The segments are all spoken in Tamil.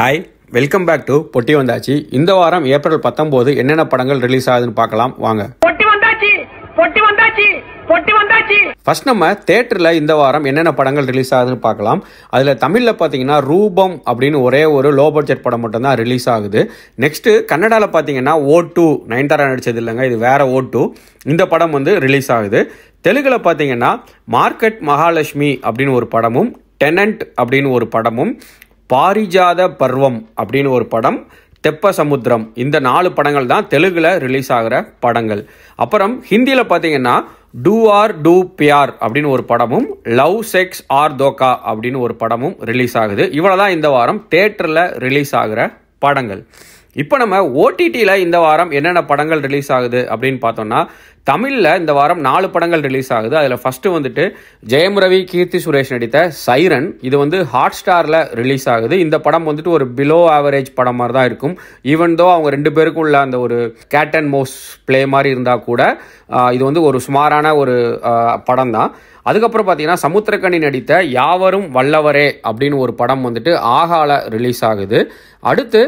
ஹாய் வெல்கம் பேக் டு பொட்டி வந்தாச்சு இந்த வாரம் ஏப்ரல் பத்தொன்பது என்னென்ன படங்கள் ரிலீஸ் ஆகுதுன்னு பார்க்கலாம் வாங்க பொட்டி வந்தாச்சு பொட்டி வந்தாச்சு பொட்டி வந்தாச்சு ஃபர்ஸ்ட் நம்ம தேட்டரில் இந்த வாரம் என்னென்ன படங்கள் ரிலீஸ் ஆகுதுன்னு பார்க்கலாம் அதில் தமிழில் பார்த்தீங்கன்னா ரூபம் அப்படின்னு ஒரே ஒரு லோ பட்ஜெட் படம் மட்டும்தான் ரிலீஸ் ஆகுது நெக்ஸ்ட்டு கன்னடாவில் பார்த்தீங்கன்னா ஓ டூ நயன்தாரா நடித்தது இல்லைங்க இது வேற ஓ டூ இந்த படம் வந்து ரிலீஸ் ஆகுது தெலுங்கில் பார்த்தீங்கன்னா மார்க்கெட் மகாலட்சுமி அப்படின்னு ஒரு படமும் டெனண்ட் அப்படின்னு ஒரு படமும் பாரிஜாத பர்வம் அப்படின்னு ஒரு படம் தெப்ப சமுத்திரம் இந்த நாலு படங்கள் தான் தெலுங்கில் ரிலீஸ் ஆகிற படங்கள் அப்புறம் ஹிந்தியில் பார்த்தீங்கன்னா டூ ஆர் டூ பியார் அப்படின்னு ஒரு படமும் லவ் செக்ஸ் ஆர் தோக்கா அப்படின்னு ஒரு படமும் ரிலீஸ் ஆகுது இவ்வளோ தான் இந்த வாரம் தேட்டரில் ரிலீஸ் ஆகிற படங்கள் இப்போ நம்ம ஓடிடியில் இந்த வாரம் என்னென்ன படங்கள் ரிலீஸ் ஆகுது அப்படின்னு பார்த்தோம்னா தமிழில் இந்த வாரம் நாலு படங்கள் ரிலீஸ் ஆகுது அதில் ஃபஸ்ட்டு வந்துட்டு ஜெயம் ரவி கீர்த்தி சுரேஷ் நடித்த சைரன் இது வந்து ஹாட் ஸ்டாரில் ரிலீஸ் ஆகுது இந்த படம் வந்துட்டு ஒரு பிலோ ஆவரேஜ் படம் மாதிரி தான் இருக்கும் ஈவன் தோ அவங்க ரெண்டு பேருக்குள்ள அந்த ஒரு கேட் அண்ட் மோஸ் பிளே மாதிரி இருந்தால் கூட இது வந்து ஒரு சுமாரான ஒரு படம் தான் அதுக்கப்புறம் பார்த்தீங்கன்னா சமுத்திரக்கணி நடித்த யாவரும் வல்லவரே அப்படின்னு ஒரு படம் வந்துட்டு ஆகால ரிலீஸ் ஆகுது அடுத்து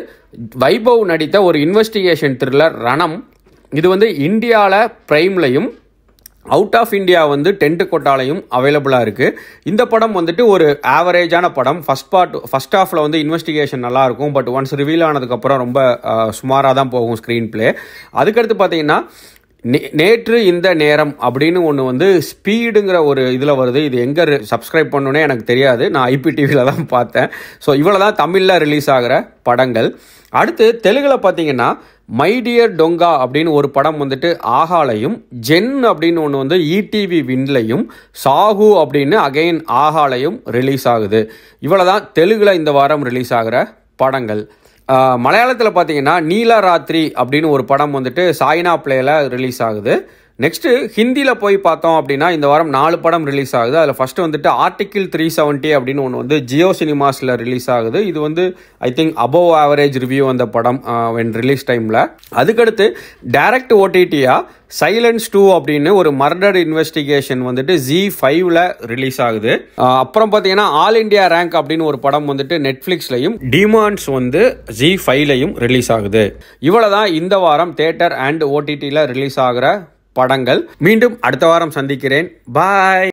வைபவ் நடித்த ஒரு இன்வெஸ்டிகேஷன் த்ரில்லர் ரணம் இது வந்து இந்தியாவில் ப்ரைம்லையும் அவுட் ஆஃப் இந்தியா வந்து டென்ட் கொட்டாலையும் அவைலபிளாக இருக்குது இந்த படம் வந்துட்டு ஒரு ஆவரேஜான படம் ஃபஸ்ட் பார்ட் ஃபஸ்ட் ஆஃபில் வந்து இன்வெஸ்டிகேஷன் நல்லாயிருக்கும் பட் ஒன்ஸ் ரிவீல் ஆனதுக்கப்புறம் ரொம்ப சுமாராக தான் போகும் ஸ்க்ரீன் ப்ளே அதுக்கடுத்து பார்த்தீங்கன்னா நே நேற்று இந்த நேரம் அப்படின்னு ஒன்று வந்து ஸ்பீடுங்கிற ஒரு இதில் வருது இது எங்கே சப்ஸ்கிரைப் பண்ணணுன்னே எனக்கு தெரியாது நான் டிவியில் தான் பார்த்தேன் ஸோ இவ்வளோ தான் தமிழில் ரிலீஸ் ஆகிற படங்கள் அடுத்து தெலுங்கில் பார்த்தீங்கன்னா மைடியர் டொங்கா அப்படின்னு ஒரு படம் வந்துட்டு ஆகாலையும் ஜென் அப்படின்னு ஒன்று வந்து இடிவி e வின்லையும் சாகு அப்படின்னு அகைன் ஆகாலையும் ரிலீஸ் ஆகுது இவ்வளோதான் தெலுங்கில் இந்த வாரம் ரிலீஸ் ஆகிற படங்கள் மலையாளத்தில் பார்த்தீங்கன்னா நீலராத்திரி அப்படின்னு ஒரு படம் வந்துட்டு சாய்னா பிளேயில் ரிலீஸ் ஆகுது நெக்ஸ்ட்டு ஹிந்தியில் போய் பார்த்தோம் அப்படின்னா இந்த வாரம் நாலு படம் ரிலீஸ் ஆகுது அதில் ஃபஸ்ட்டு வந்துட்டு ஆர்டிக்கிள் த்ரீ செவன்ட்டி அப்படின்னு ஒன்று வந்து ஜியோ சினிமாஸில் ரிலீஸ் ஆகுது இது வந்து I think above average review அந்த படம் வென் ரிலீஸ் டைமில் அதுக்கடுத்து டேரக்ட் ஓடிடியாக சைலன்ஸ் டூ அப்படின்னு ஒரு மர்டர் இன்வெஸ்டிகேஷன் வந்துட்டு ஜி ஃபைவ்ல ரிலீஸ் ஆகுது அப்புறம் பார்த்தீங்கன்னா ஆல் இண்டியா ரேங்க் அப்படின்னு ஒரு படம் வந்துட்டு நெட்ஃப்ளிக்ஸ்லையும் டிமான்ஸ் வந்து ஜி ஃபைவ்லையும் ரிலீஸ் ஆகுது இவ்வளோதான் இந்த வாரம் தேட்டர் அண்ட் ஓடிடியில் ரிலீஸ் ஆகிற படங்கள் மீண்டும் அடுத்த வாரம் சந்திக்கிறேன் பாய்